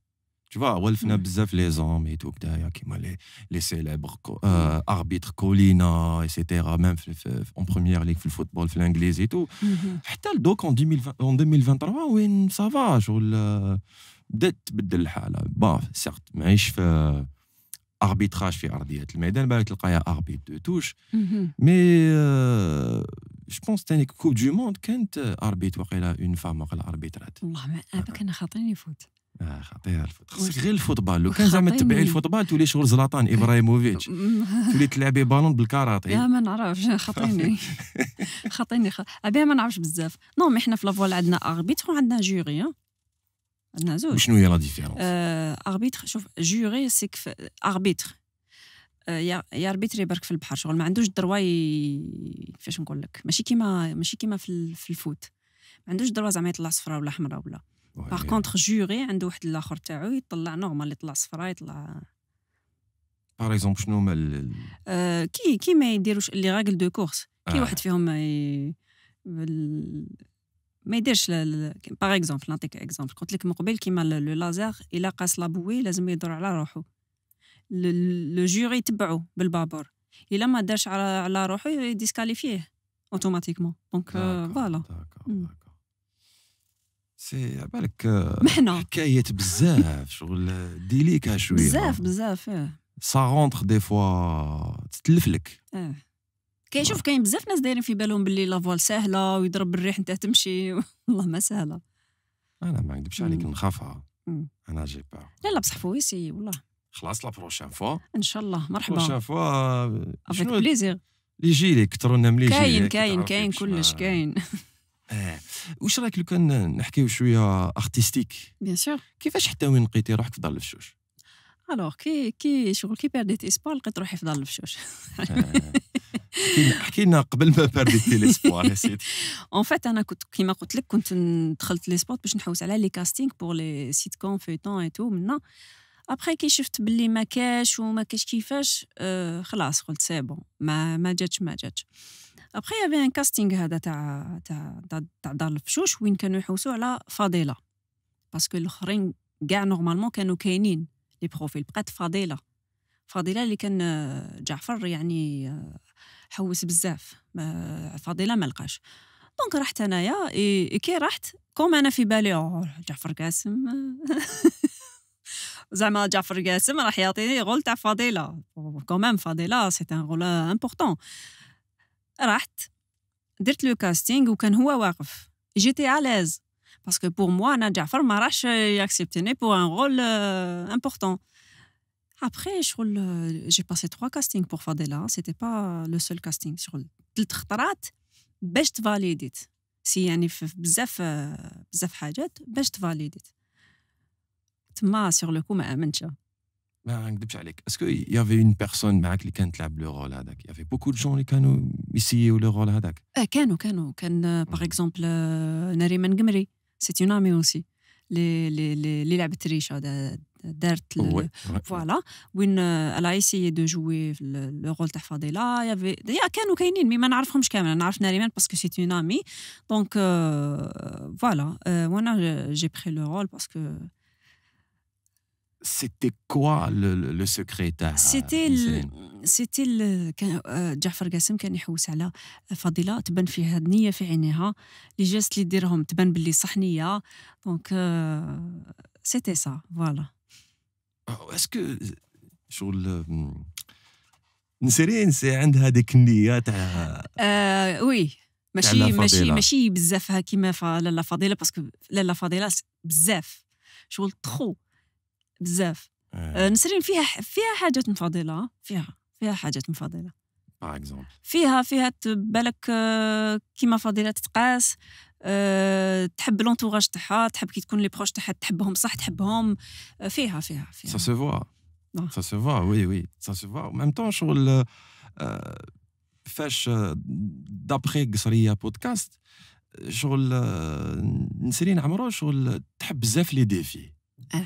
tu vois, Wolf a bzaf les hommes et tout, comme les, les célèbres euh, arbitres Colina, etc., même en première ligue, le football, l'anglaise, et tout. Et mm donc en, 2020, en 2023, oui, ça va, je euh, bon, certes, mais je fais arbitrage, je fais arbitre, mais un arbitre de touche, mm-hmm. mais. Euh, جو بونس ثاني كوب دو موند كانت اربيت وقيله اون فام وقيله اربيترات والله ما هذا انا خاطرني يفوت اه خطير الفوت خصك غير الفوتبال لو كان زعما تبعي الفوتبال تولي شغل زلاطان ابراهيموفيتش تولي تلعبي بالون بالكاراتي لا ما نعرفش خاطيني خاطيني خ... ابي ما نعرفش بزاف نو مي حنا في لافوال عندنا اربيتر وعندنا جوري عندنا زوج شنو هي لا ديفيرونس اربيتر شوف جوري سيك اربيتر آه، ياربيتري برك في البحر شغل ما عندوش دروا كيفاش نقول لك ماشي كيما ماشي كيما في, في الفوت ما عندوش دروا زعما يطلع صفراء ولا حمراء ولا باغ كونتخ جوري عنده واحد الاخر تاعو يطلع نورمال يطلع صفراء يطلع باغ اكزومبل شنو هما ال... آه، كي كي ما يديروش لي راجل دو كورس كي آه. واحد فيهم ما, يديرش باغ اكزومبل نعطيك اكزومبل قلت لك من قبل كيما لو لازر الا قاس لابوي لازم يدور على روحه لو جوري يتبعو بالبابور الا ما دارش على على روحو يديسكاليفيه اوتوماتيكمون دونك آه، فوالا سي عبالك آه، محنا حكايات بزاف شغل ديليكا شويه بزاف بزاف سا رونتر دي فوا تتلف لك اه كاين شوف آه. كاين بزاف ناس دايرين في بالهم باللي لافوال سهله ويضرب الريح انت تمشي والله ما سهله انا ما نكذبش عليك نخافها انا جي با لا لا بصح فويسي والله خلاص لا بروشان فوا ان شاء الله مرحبا بروشان فوا افيك بليزير لي جيلي كثروا لنا من لي كاين كاين كاين كلش كاين اه واش رايك لو كان نحكيو شويه ارتستيك بيان سور كيفاش حتى وين لقيتي روحك في دار الفشوش الوغ كي كي شغل كي بارديت اسبوار لقيت روحي في دار الفشوش احكي لنا قبل ما بارديت ليسبوار يا سيدي اون فات انا كنت كيما قلت لك كنت دخلت لي سبوت باش نحوس على لي كاستينغ بور لي سيت كون فيتون اي تو منا ابخي كي شفت بلي ما كاش وما كاش كيفاش آه خلاص قلت سي بون ما ما جاتش ما جاتش ابخي يا ان كاستينغ هذا تاع تاع تاع دار الفشوش وين كانوا يحوسوا على فضيله باسكو الاخرين كاع نورمالمون كانوا كاينين لي بروفيل بقات فضيله فضيله اللي كان آه، جعفر يعني آه، حوس بزاف فضيله ما لقاش دونك رحت انايا كي رحت كوم انا في بالي جعفر قاسم Je me suis dit que je n'avais pas de rôle à Fadela. Quand même, Fadela, c'est un rôle euh, important. j'ai fait le casting, je me j'étais à l'aise. Parce que pour moi, je me m'a dit pas pour un rôle euh, important. Après, j'ai passé trois castings pour Fadela. Hein. Ce n'était pas le seul casting. Je me suis dit, le c'est validé. Si il y a un autre ma sur le coup je n'y crois pas je te trompe pas est-ce qu'il y avait une personne avec qui tu jouais le rôle il y avait beaucoup de gens qui ont essayé le rôle oui il y en a par exemple euh, Nariman Gmri c'est une amie aussi qui joue le rôle voilà euh, elle a essayé de jouer le rôle de Fadela il y avait en a mais je ne les connait pas on connait Nariman parce que c'est une amie donc euh, voilà moi j'ai pris le rôle parce que c'était quoi le, le secret C'était c'était c'était جعفر قاسم كان يحوس على فضيله تبان فيها النيه في عينيها لي جيست اللي ديرهم تبان باللي صح نيه دونك سيتي سا فوالا اسكو شغل نسرين عندها ديك النيه تاع وي euh, ماشي ماشي ماشي بزاف كيما لالا فضيله باسكو لالا فضيله بزاف شغل تخو بزاف آه. آه. نسرين فيها فيها حاجات مفضله فيها فيها حاجات مفضله فيها فيها بالك آه، كيما فضيله تتقاس أه، تحب لونتوراج تاعها تحب كي تكون لي بروش تاعها تحبهم صح تحبهم آه، فيها فيها فيها سا سو فوا سا سو فوا وي وي سا سو فوا ميم طون شغل فاش دابخي قصريه بودكاست شغل نسرين عمرو شغل تحب بزاف لي ديفي اه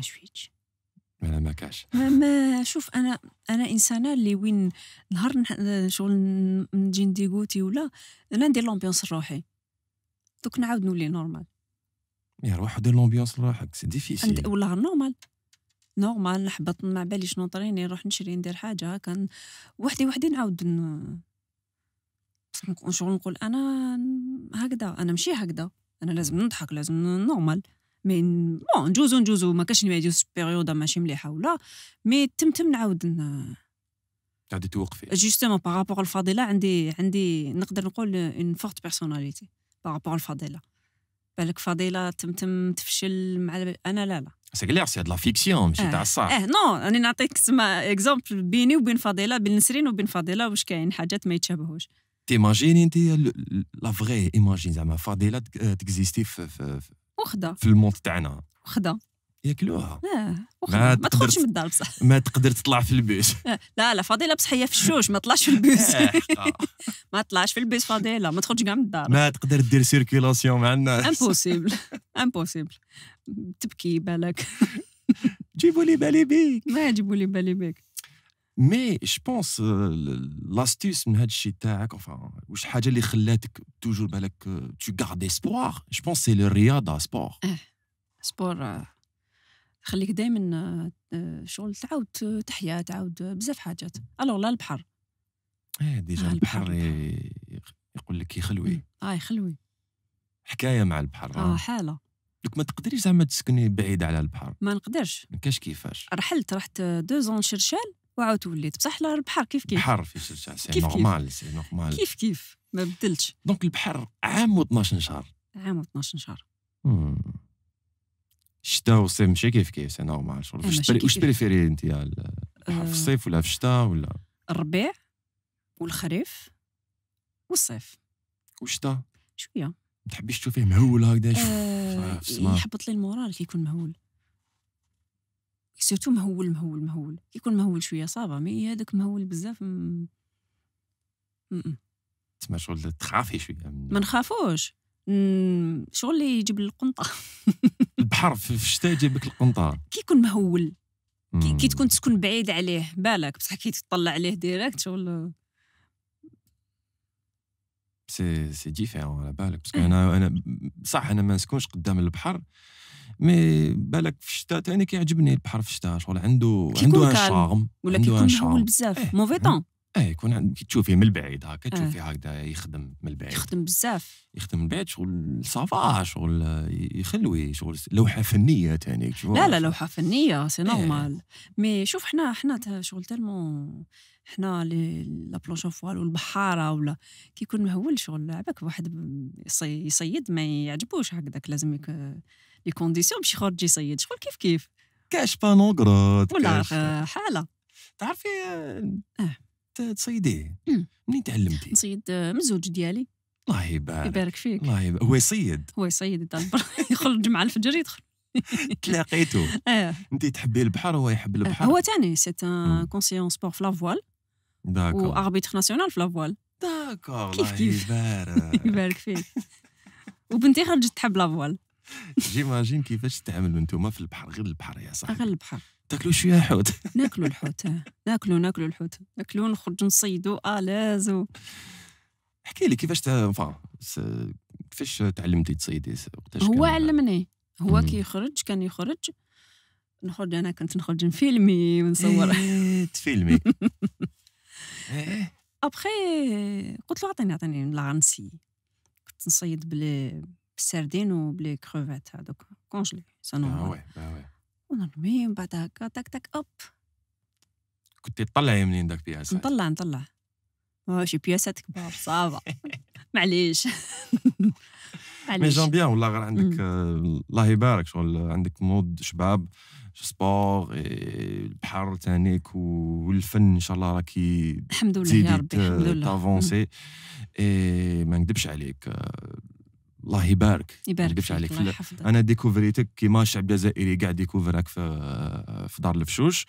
ما شويتش انا ما كاش ما شوف انا انا انسانه اللي وين نهار شغل نجي نديكوتي ولا انا ندير لومبيونس لروحي دوك نعاود نولي نورمال يا روح دير لومبيونس لروحك سي ديفيسيل والله نورمال نورمال نحبط ما باليش نوطريني نروح نشري ندير حاجه كان وحدي وحدي نعاود ن... شغل نقول انا هكذا انا ماشي هكذا انا لازم نضحك لازم نورمال من بون نجوزو نجوزو ما كاش ما يجوز بيريودا ماشي مليحه ولا مي تم تم نعاود عندي توقفي جوستومون بارابور الفضيله عندي عندي نقدر نقول اون فورت بيرسوناليتي بارابور الفضيله بالك فضيله تم تم تفشل مع انا لا لا سي كلير سي لا فيكسيون ماشي تاع الصح اه نو راني آه، نعطيك سما اكزومبل بيني وبين فضيله بين نسرين وبين فضيله واش كاين حاجات ما يتشابهوش تيماجيني انت لا فغي ايماجين زعما فضيله تكزيستي في وخدا في المونت تاعنا وخدا ياكلوها اه ما, ما تخرجش من الدار بصح ما تقدر تطلع في البيس آه، لا لا فضيله بصح هي في الشوش ما طلعش في البيس آه، ما طلعش في البيس فضيله ما تخرجش كاع من الدار ما تقدر دير سيركيلاسيون مع الناس امبوسيبل امبوسيبل تبكي بالك جيبوا لي بالي بيك ما جيبوا لي بالي بيك مي جو بونس لاستيس من هاد الشيء تاعك انفان واش الحاجه اللي خلاتك توجور بالك تو كاردي اسبوار جو بونس سي الرياضه سبور اه سبور خليك دائما euh, euh, شغل تعاود euh, تحيا تعاود بزاف حاجات الوغ لا البحر eh, اه ديجا البحر يقول لك يخلوي اه يخلوي حكايه مع البحر آه،, اه حاله دوك ما تقدريش زعما تسكني بعيد على البحر ما نقدرش ما كاش كيفاش رحلت رحت دو زون شرشال وعاود وليت بصح البحر كيف كيف البحر في شجع سي نورمال سي نورمال كيف كيف ما بدلتش دونك البحر عام و12 شهر عام و12 شهر الشتاء والصيف ماشي كيف كيف سي نورمال شغل واش بريفيري انت البحر في آه. الصيف ولا في الشتاء ولا الربيع والخريف والصيف والشتاء شويه ما تحبيش تشوفيه مهول هكذا آه، يحبط لي المورال كيكون مهول سيرتو مهول مهول مهول كيكون مهول شويه صعبه مي هذاك مهول بزاف م... تسمى شغل تخافي شويه ما نخافوش شغل اللي يجيب القنطه البحر في الشتاء يجيب لك القنطه كيكون مهول كي, كي تكون تسكن بعيد عليه بالك بصح كي تطلع عليه ديريكت شغل سي سي ديفيرون على بالك باسكو انا انا صح انا ما نسكنش قدام البحر مي بالك في الشتاء تاني يعني كيعجبني البحر في الشتاء شغل عنده عنده ان شارم ولا كيكون هول بزاف إيه، موفي طون ايه يكون كي تشوفيه من البعيد هكا إيه. تشوفيه آه. هكذا يخدم من البعيد يخدم بزاف يخدم من البعيد شغل صافا شغل يخلوي شغل لوحه فنيه ثاني لا لا لوحه فنيه سي إيه. نورمال مي شوف حنا حنا شغل تالمون حنا لا بلونشون فوال والبحاره ولا كيكون مهول شغل عباك واحد يصيد ما يعجبوش هكذاك لازم يك لي كونديسيون باش يخرج يصيد شغل كيف كيف كاش بانونكروت ولا حاله تعرفي اه تصيديه منين تعلمتي؟ نصيد من الزوج ديالي الله يبارك يبارك فيك الله يبارك هو يصيد هو يصيد يخرج مع الفجر يدخل تلاقيتو اه انت تحبي البحر هو يحب البحر هو تاني سيت ان كونسيون سبور في لافوال داكور واربيتر ناسيونال في لافوال داكور كيف كيف يبارك يبارك فيك وبنتي خرجت تحب لافوال جيماجين كيفاش تعملوا انتم في البحر غير البحر يا صاحبي غير البحر تاكلوا شويه حوت ناكلوا الحوت آه. ناكلوا ناكلوا الحوت ناكلوا نخرجوا نصيدوا الاز آه، احكي لي كيفاش كيفاش تعلمتي تصيدي وقتاش هو علمني هو كي يخرج كان يخرج نخرج انا كنت نخرج نفيلمي ونصور إيه، تفيلمي ابخي إيه. قلت له عطيني عطيني لا كنت نصيد بلي بالسردين كروفيت هذوك كونجلي سنو اه وي اه وي ونرمي من بعد هكا تك تك اوب كنت تطلعي منين داك بياسات نطلع نطلع واش بياسات كبار صافا معليش مي جون بيان والله غير عندك الله يبارك شغل عندك مود شباب سبور البحر تانيك والفن ان شاء الله راكي الحمد لله يا ربي الحمد لله تافونسي ما نكذبش عليك الله يبارك يبارك فيك عليك الله يحفظك انا ديكوفريتك كيما الشعب الجزائري قاعد ديكوفرك في في دار الفشوش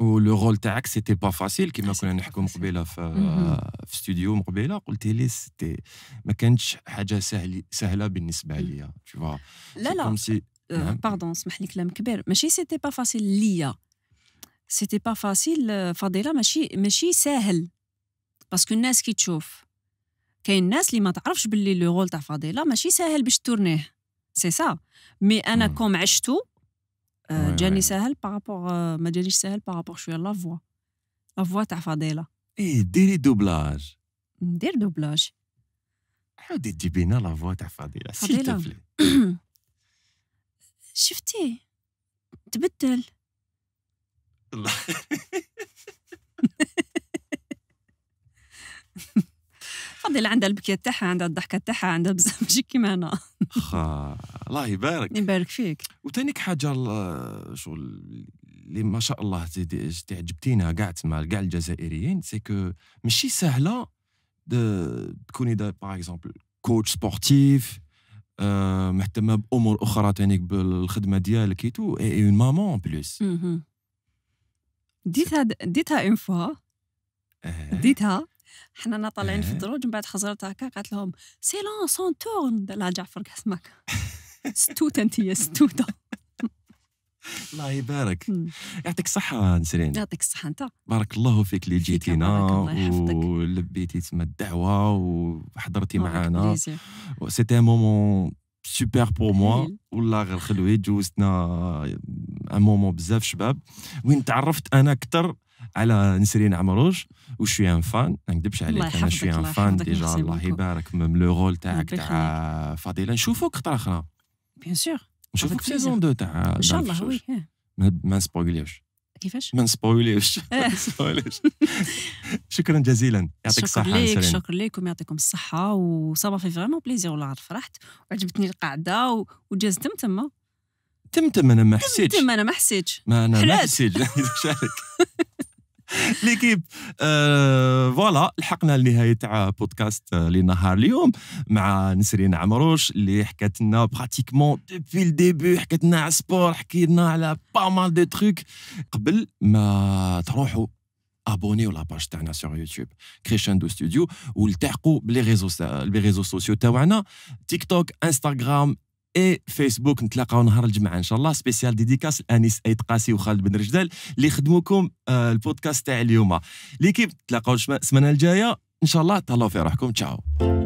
لو رول تاعك سيتي با فاسيل كيما ah, كنا نحكوا مقبله في في ستوديو مقبله قلت لي سيتي ما كانتش حاجه سهل سهله بالنسبه ليا تو لا لا سي... باردون euh, نعم. اسمح لي كلام كبير ماشي سيتي با فاسيل ليا سيتي با فاسيل فضيله ماشي ماشي ساهل باسكو الناس كي تشوف كاين الناس اللي ما تعرفش باللي لو رول تاع فضيله ماشي ساهل باش تورنيه سي سا مي انا مم. كوم عشتو آه، جاني ساهل بارابور آه، ما جانيش ساهل بارابور شويه لا فوا لا فوا تاع فضيله ايه ديري دوبلاج ندير دوبلاج عاودي تجيبي لنا لا فوا تاع فضيله فضيله شفتي تبدل الله فضل عندها البكيه تاعها عندها الضحكه تاعها عندها بزاف ماشي كيما انا الله يبارك يبارك فيك وتانيك حاجه شغل اللي ما شاء الله تعجبتينا كاع تسمع كاع الجزائريين سي كو ماشي سهله تكوني باغ اكزومبل كوتش سبورتيف مهتمه بامور اخرى تانيك بالخدمه ديالك ايتو اي اون مامون بلوس ديتها ديتها اون إيه. فوا ديتها حنا طالعين في إيه. الدروج من بعد خزرت هكا قالت لهم سيلون سون تورن لا جعفر قسمك ستوته انت يا ستوته الله يبارك يعطيك الصحة نسرين يعطيك الصحة أنت بارك الله فيك اللي جيتينا ولبيتي تسمى الدعوة وحضرتي معنا سيتي مومون سوبر بور موا والله غير خلوي جوزتنا ان آه، مومون بزاف شباب وين تعرفت انا اكثر على نسرين عمروش وشوي ان فان ما نكذبش عليك انا شوي ان فان ديجا الله يبارك ميم لو رول تاعك تاع فضيله نشوفوك خطره اخرى بيان سور نشوفوك سيزون 2 تاع ان شاء الله وي ما نسبويليوش كيفاش؟ ما نسبويليوش إيه. شكرا جزيلا يعطيك الصحة شكرا لك شكرا لكم يعطيكم الصحة وصافا في فريمون بليزير والله فرحت وعجبتني القعدة وجاز تم تما تم تم انا ما حسيتش تم تم انا ما حسيتش ما انا ما حسيتش ليكيب آه، فوالا لحقنا لنهايه تاع بودكاست آه، لنهار اليوم مع نسرين عمروش اللي حكات لنا براتيكمون ديبي الديبي حكات لنا على سبور حكينا على با مال دو تروك قبل ما تروحوا ابونيو لاباج تاعنا سور يوتيوب دو ستوديو والتحقوا بلي ريزو بلي ريزو سوسيو تاعنا تيك توك انستغرام اي فيسبوك نتلاقاو نهار الجمعه ان شاء الله سبيسيال ديديكاس لانيس ايت قاسي وخالد بن رجدال اللي خدموكم آه، البودكاست تاع اليوم ليكيب نتلاقاو السمانه الجايه ان شاء الله تهلاو في روحكم تشاو